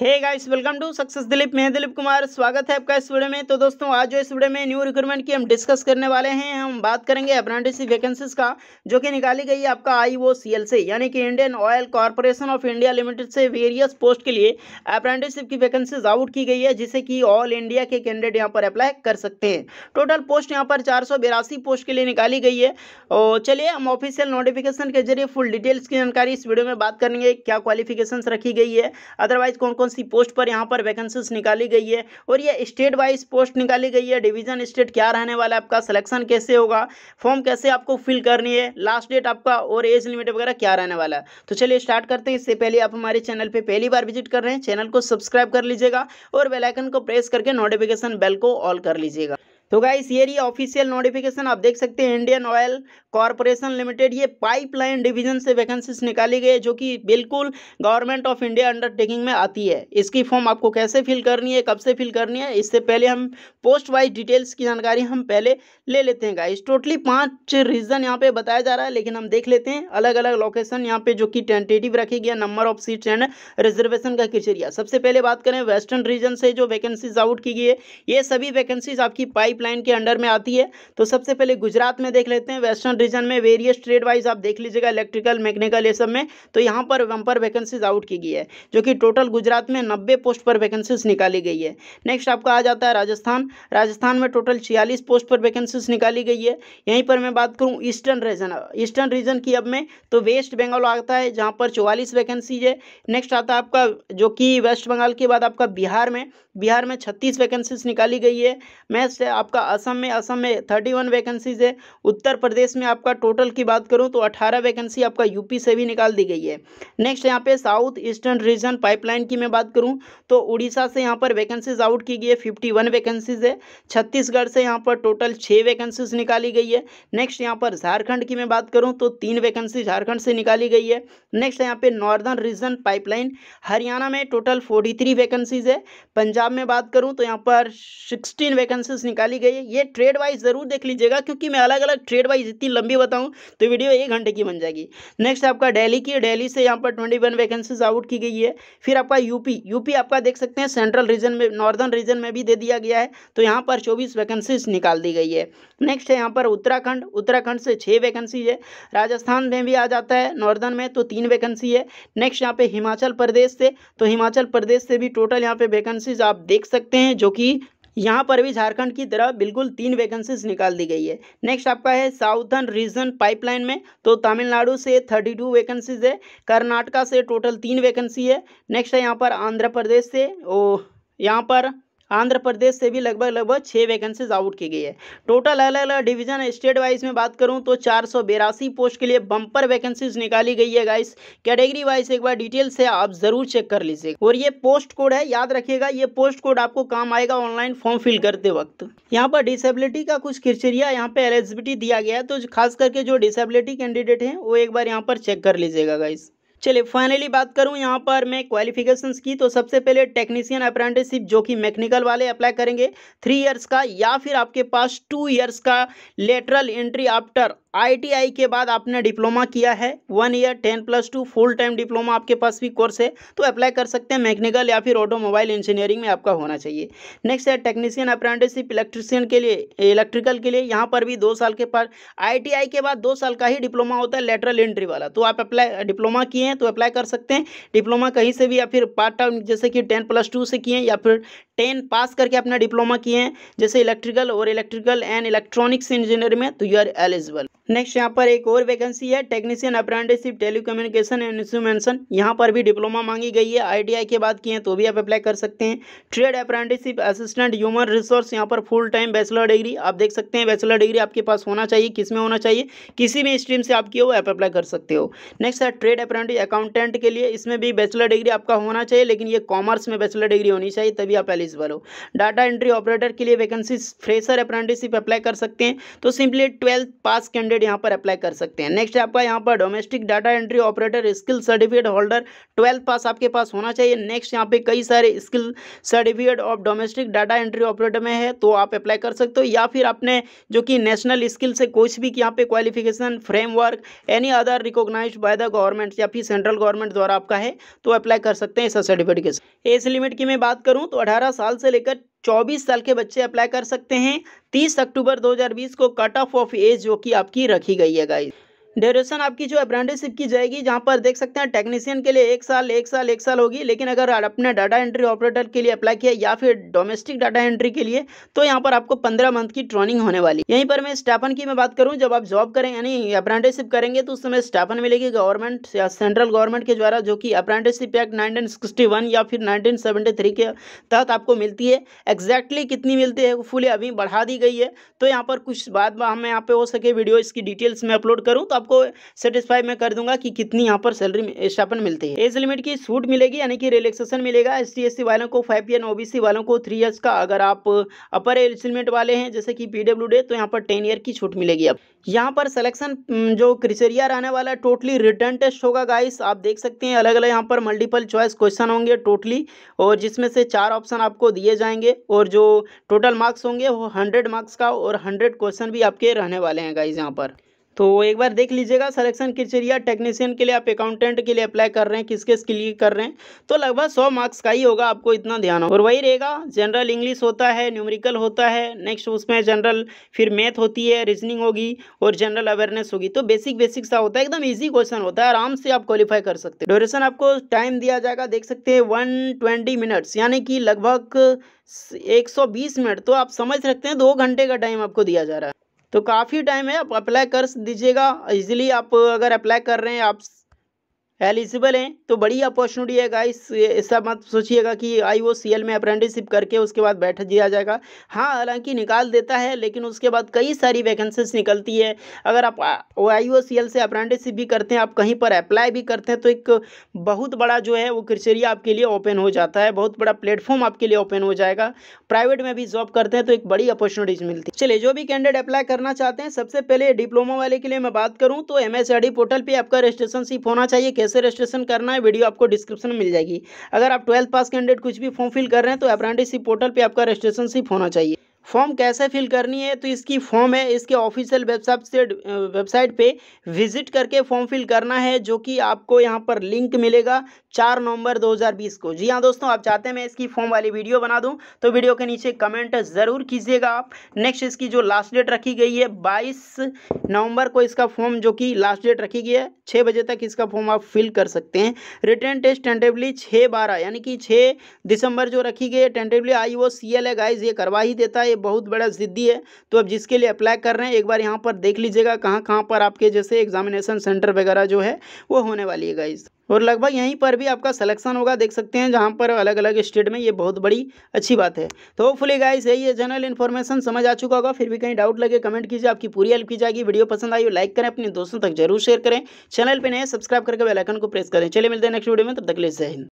hey guys welcome to success Dilip मैं दिलीप कुमार स्वागत है आपका इस वीडियो में तो दोस्तों आज जो इस वीडियो में न्यू रिक्रूटमेंट की हम डिस्कस करने वाले हैं हम बात करेंगे अप्रेंटिसशिप वैकेंसीज का जो कि निकाली गई है आपका आईओसीएल से यानी कि Indian Oil Corporation of India Limited से वेरियस पोस्ट के लिए अप्रेंटिसशिप की वैकेंसीज आउट की गई है जिसे कि ऑल इंडिया के कैंडिडेट यहाँ पर अप्लाई कर सकते हैं टोटल पोस्ट यहाँ पर चार पोस्ट के लिए निकाली गई है और चलिए हम ऑफिशियल नोटिफिकेशन के जरिए फुल डिटेल्स की जानकारी इस वीडियो में बात करेंगे क्या क्वालिफिकेशन रखी गई है अदरवाइज कौन कौन कौन सी पोस्ट पर यहाँ पर वैकेंसीज निकाली गई है और ये स्टेट वाइज पोस्ट निकाली गई है डिवीजन स्टेट क्या रहने वाला है आपका सिलेक्शन कैसे होगा फॉर्म कैसे आपको फिल करनी है लास्ट डेट आपका और एज लिमिट वगैरह क्या रहने वाला है तो चलिए स्टार्ट करते हैं इससे पहले आप हमारे चैनल पर पहली बार विजिट कर रहे हैं चैनल को सब्सक्राइब कर लीजिएगा और बेलाइकन को प्रेस करके नोटिफिकेशन बेल को ऑल कर लीजिएगा तो गाइस ये रही ऑफिशियल नोटिफिकेशन आप देख सकते हैं इंडियन ऑयल कॉरपोरेशन लिमिटेड ये पाइपलाइन डिवीजन से वैकेंसीज निकाली गई है जो कि बिल्कुल गवर्नमेंट ऑफ इंडिया अंडरटेकिंग में आती है इसकी फॉर्म आपको कैसे फिल करनी है कब से फिल करनी है इससे पहले हम पोस्ट वाइज डिटेल्स की जानकारी हम पहले ले लेते हैं गाइस टोटली पाँच रीजन यहाँ पे बताया जा रहा है लेकिन हम देख लेते हैं अलग अलग लोकेशन यहाँ पे जो कि टेंटेटिव रखी गया number of seats and reservation का क्रिचेरिया सबसे पहले बात करें वेस्टर्न रीजन से जो वैकेंसीज आउट की गई है ये सभी वैकेंसीज आपकी पाइप पाइपलाइन के अंडर में आती है तो सबसे पहले गुजरात में देख लेते हैं वेस्टर्न रीजन में वेरियस ट्रेड वाइज आप देख लीजिएगा इलेक्ट्रिकल मैकेनिकल ये सब में तो यहाँ पर वम्पर वैकेंसीज आउट की गई है जो कि टोटल गुजरात में नब्बे पोस्ट पर वैकेंसीज निकाली गई है नेक्स्ट आपका आ जाता है राजस्थान राजस्थान में टोटल छियालीस पोस्ट पर वैकेंसीज निकाली गई है यहीं पर मैं बात करूँ ईस्टर्न रीजन ईस्टर्न रीजन की अब में तो वेस्ट बंगाल आता है जहाँ पर चौवालीस वैकेंसीज है नेक्स्ट आता है आपका जो कि वेस्ट बंगाल के बाद आपका बिहार में बिहार में छत्तीस वैकेंसीज निकाली गई है मैं आप आपका असम में असम में थर्टी वन वैकेंसीज है उत्तर प्रदेश में आपका टोटल की बात करूँ तो अठारह वैकेंसी आपका यूपी से भी निकाल दी गई है नेक्स्ट यहाँ पे साउथ ईस्टर्न रीजन पाइपलाइन की मैं बात करूँ तो उड़ीसा से यहाँ पर वैकेंसीज आउट की गई है फिफ्टी वन वैकेंसीज है छत्तीसगढ़ से यहाँ पर टोटल छः वैकेंसीज निकाली गई है नेक्स्ट यहाँ पर झारखंड की मैं बात करूँ तो तीन वैकेंसी झारखंड से निकाली गई है नेक्स्ट यहाँ पे नॉर्दर्न रीजन पाइपलाइन हरियाणा में टोटल फोर्टी थ्री वैकेंसीज है पंजाब में बात करूँ तो यहाँ पर सिक्सटीन वैकेंसीज निकाली दी गई है ये ट्रेड वाइज ज़रूर देख लीजिएगा क्योंकि मैं अलग अलग ट्रेड वाइज इतनी लंबी बताऊं तो वीडियो एक घंटे की बन जाएगी नेक्स्ट आपका डेली की डेली से यहाँ पर ट्वेंटी वन वैकेंसीज आउट की गई है फिर आपका यूपी यूपी आपका देख सकते हैं सेंट्रल रीजन में नॉर्दर्न रीजन में भी दे दिया गया है तो यहाँ पर चौबीस वैकेंसीज निकाल दी गई है नेक्स्ट है यहाँ पर उत्तराखंड उत्तराखंड से छः वैकेंसीज है राजस्थान में भी आ जाता है नॉर्दर्न में तो तीन वैकेंसी है नेक्स्ट यहाँ पे हिमाचल प्रदेश से तो हिमाचल प्रदेश से भी टोटल यहाँ पे वैकेंसीज आप देख सकते हैं जो कि यहाँ पर भी झारखंड की तरह बिल्कुल तीन वैकेंसीज निकाल दी गई है नेक्स्ट आपका है साउथर्न रीजन पाइपलाइन में तो तमिलनाडु से थर्टी टू वैकेंसीज है कर्नाटका से टोटल तीन वैकेंसी है नेक्स्ट है यहाँ पर आंध्र प्रदेश से ओ यहाँ पर आंध्र प्रदेश से भी लगभग लगभग छः वैकेंसीज आउट की गई है टोटल अलग अलग डिवीजन स्टेट वाइज में बात करूँ तो चार पोस्ट के लिए बम्पर वैकेंसीज निकाली गई है गाइस कैटेगरी वाइज एक बार डिटेल से आप जरूर चेक कर लीजिएगा और ये पोस्ट कोड है याद रखिएगा ये पोस्ट कोड आपको काम आएगा ऑनलाइन फॉर्म फिल करते वक्त यहाँ पर डिसेबिलिटी का कुछ क्रिचेरिया यहाँ पे एलिजिबिलिटी दिया गया है तो खास करके जो डिसेबिलिटी कैंडिडेट हैं वो एक बार यहाँ पर चेक कर लीजिएगा गाइस चलिए फाइनली बात करूं यहां पर मैं क्वालिफिकेशंस की तो सबसे पहले टेक्नीशियन अप्रेंटिसशिप जो कि मैकेनिकल वाले अप्लाई करेंगे थ्री इयर्स का या फिर आपके पास टू इयर्स का लेटरल एंट्री आफ्टर आईटीआई के बाद आपने डिप्लोमा किया है one year ten plus two full time diploma आपके पास भी कोर्स है तो अप्लाई कर सकते हैं मैकेनिकल या फिर ऑटोमोबाइल इंजीनियरिंग में आपका होना चाहिए नेक्स्ट है टेक्नीशियन अप्रेंटिसशिप इलेक्ट्रिशियन के लिए इलेक्ट्रिकल के लिए यहाँ पर भी दो साल के पास आई के बाद दो साल का ही डिप्लोमा होता है लेटरल एंट्री वाला तो आप अप्लाई डिप्लोमा किए हैं तो अप्लाई कर सकते हैं डिप्लोमा कहीं से भी या फिर पार्ट टाइम जैसे कि टेन प्लस टू से किए या फिर टेन पास करके अपना डिप्लोमा किए हैं जैसे इलेक्ट्रिकल और इलेक्ट्रिकल एंड इलेक्ट्रॉनिक्स इंजीनियर में तो यू आर एलिजिबल नेक्स्ट यहाँ पर एक और वैकेंसी है technician apprenticeship telecommunication and instrumentation यहाँ पर भी डिप्लोमा मांगी गई है आईटीआई के बाद की है तो भी आप अप्लाई कर सकते हैं trade apprenticeship assistant human resource यहाँ पर फुल टाइम बैचलर डिग्री आप देख सकते हैं बैचलर डिग्री आपके पास होना चाहिए किस में होना चाहिए किसी भी स्ट्रीम से आपकी हो आप अप्लाई कर सकते हो नेक्स्ट है ट्रेड अप्रेंटिस अकाउंटेंट के लिए इसमें भी बैचलर डिग्री आपका होना चाहिए लेकिन ये कॉमर्स में बैचलर डिग्री होनी चाहिए तभी आप एलिजिबल हो डाटा एंट्री ऑपरेटर के लिए वैकेंसी फ्रेशर अप्रेंटिसिप अप्लाई कर सकते हैं तो simply twelfth pass candidate certificate यहाँ पर अप्लाई कर सकते हैं नेक्स्ट आपका यहाँ पर domestic data entry operator skill certificate holder twelfth pass आपके पास होना चाहिए नेक्स्ट यहाँ पे कई सारे skill certificate of domestic data entry operator में है तो आप अप्लाई कर सकते हो या फिर आपने जो कि नेशनल स्किल से कुछ भी यहाँ पे qualification framework any other recognise by the government या फिर सेंट्रल गवर्नमेंट द्वारा आपका है तो अप्लाई कर सकते हैं ऐसा सर्टिफिकेट के एज लिमिट की मैं बात करूँ तो अठारह साल से लेकर 24 साल के बच्चे अप्लाई कर सकते हैं 30 अक्टूबर 2020 को कट ऑफ ऑफ एज जो कि आपकी रखी गई है गाइस ड्यूरेशन आपकी जो अप्रेंटिसिप की जाएगी जहाँ पर देख सकते हैं टेक्नीशियन के लिए एक साल एक साल एक साल होगी लेकिन अगर आपने डाटा एंट्री ऑपरेटर के लिए अप्लाई किया या फिर डोमेस्टिक डाटा एंट्री के लिए तो यहाँ पर आपको पंद्रह मंथ की ट्रेनिंग होने वाली यहीं पर मैं स्टाफन की मैं बात करूँ जब आप जॉब करें यानी अप्रेंटिसिप करेंगे तो उस समय स्टाफन मिलेगी गवर्नमेंट या सेंट्रल गवर्नमेंट के द्वारा जो कि अप्रेंटिसिप एक्ट नाइनटीन या फिर नाइनटीन के तहत आपको मिलती है एक्जैक्टली कितनी मिलती है फुली अभी बढ़ा दी गई है तो यहाँ पर कुछ बाद में यहाँ पे हो सके वीडियो इसकी डिटेल्स में अपलोड करूँ तो आप आपको सेटिस्फाई मैं कर दूंगा कि कितनी यहाँ पर सैलरी स्टापन मिलती है एज लिमिट की छूट मिलेगी यानी कि रिलेक्सेशन मिलेगा एस टी वालों को फाइव ईयर ओबीसी वालों को थ्री ईयर्स का अगर आप अपर एज लिमिट वाले हैं जैसे कि पी तो यहाँ पर टेन ईयर की छूट मिलेगी अब यहाँ पर सिलेक्शन जो क्रिचेरिया रहने वाला है टोटली रिटर्न टेस्ट होगा गाइस आप देख सकते हैं अलग अलग यहाँ पर मल्टीपल चॉइस क्वेश्चन होंगे टोटली और जिसमें से चार ऑप्शन आपको दिए जाएंगे और जो टोटल मार्क्स होंगे वो हंड्रेड मार्क्स का और हंड्रेड क्वेश्चन भी आपके रहने वाले हैं गाइज यहाँ पर तो एक बार देख लीजिएगा सिलेक्शन क्रिचेरिया टेक्नीशियन के लिए आप अकाउंटेंट के लिए अप्लाई कर रहे हैं किस किस लिए कर रहे हैं तो लगभग सौ मार्क्स का ही होगा आपको इतना ध्यान हो और वही रहेगा जनरल इंग्लिश होता है न्यूमरिकल होता है नेक्स्ट उसमें जनरल फिर मैथ होती है रीजनिंग होगी और जनरल अवेयरनेस होगी तो बेसिक बेसिक सा होता है एकदम ईजी क्वेश्चन होता है आराम से आप क्वालिफाई कर सकते हैं ड्यूरेशन आपको टाइम दिया जाएगा देख सकते हैं वन ट्वेंटी मिनट्स यानी कि लगभग 120 मिनट तो आप समझ सकते हैं दो घंटे का टाइम आपको दिया जा रहा है तो काफ़ी टाइम है आप अप्लाई कर दीजिएगा इजीली आप अगर अप्लाई कर रहे हैं आप एलिजिबल हैं तो बड़ी अपॉर्चुनिटी है गाइस ऐसा मत सोचिएगा कि आई ओ सी एल में अप्रेंटिसिप करके उसके बाद बैठ दिया जाएगा हाँ हालांकि निकाल देता है लेकिन उसके बाद कई सारी वैकेंसीज निकलती है अगर आप आई ओ सी एल से अप्रेंटिसिप भी करते हैं आप कहीं पर अप्लाई भी करते हैं तो एक बहुत बड़ा जो है वो क्रिचेरिया आपके लिए ओपन हो जाता है बहुत बड़ा प्लेटफॉर्म आपके लिए ओपन हो जाएगा प्राइवेट में भी जॉब करते हैं तो एक बड़ी अपॉर्चुनिटीज मिलती है चलिए जो भी कैंडिडेट अप्लाई करना चाहते हैं सबसे पहले डिप्लोमा वाले के लिए मैं बात करूँ तो एम पोर्टल पर आपका रजिस्ट्रेशन होना चाहिए कैसे रजिस्ट्रेशन करना है वीडियो आपको डिस्क्रिप्शन में मिल जाएगी अगर आप ट्वेल्थ पास कैंडिडेट कुछ भी फॉर्म फिल कर रहे हैं तो अप्रेंटिसशिप पोर्टल पर आपका रजिस्ट्रेशन सिर्फ होना चाहिए फॉर्म कैसे फिल करनी है तो इसकी फॉर्म है इसके ऑफिशियल वेबसाइट से वेबसाइट पे विजिट करके फॉर्म फिल करना है जो कि आपको यहाँ पर लिंक मिलेगा चार नवंबर 2020 को जी हाँ दोस्तों आप चाहते हैं मैं इसकी फॉर्म वाली वीडियो बना दूं तो वीडियो के नीचे कमेंट ज़रूर कीजिएगा आप नेक्स्ट इसकी जो लास्ट डेट रखी गई है 22 नवंबर को इसका फॉर्म जो कि लास्ट डेट रखी गई है छः बजे तक इसका फॉर्म आप फिल कर सकते हैं रिटर्न टेस्ट टेंटेबली छः बारह यानी कि छः दिसंबर जो रखी गई है टेंटेबली आई वो सी एल गाइज ये करवा ही देता है ये बहुत बड़ा ज़िद्दी है तो अब जिसके लिए अप्लाई कर रहे हैं एक बार यहाँ पर देख लीजिएगा कहाँ कहाँ पर आपके जैसे एग्जामिनेशन सेंटर वगैरह जो है वो होने वाली है गाइज़ और लगभग यहीं पर भी आपका सिलेक्शन होगा देख सकते हैं जहां पर अलग अलग स्टेट में ये बहुत बड़ी अच्छी बात है तो होपफुली गाइस यही है जनरल इन्फॉर्मेशन समझ आ चुका होगा फिर भी कहीं डाउट लगे कमेंट कीजिए आपकी पूरी हेल्प की जाएगी वीडियो पसंद आई हो लाइक करें अपने दोस्तों तक जरूर शेयर करें चैनल पर नए सब्सक्राइब करके बेलाइकन को प्रेस करें चले मिलते हैं नेक्स्ट वीडियो में तब तक ले जय हिंद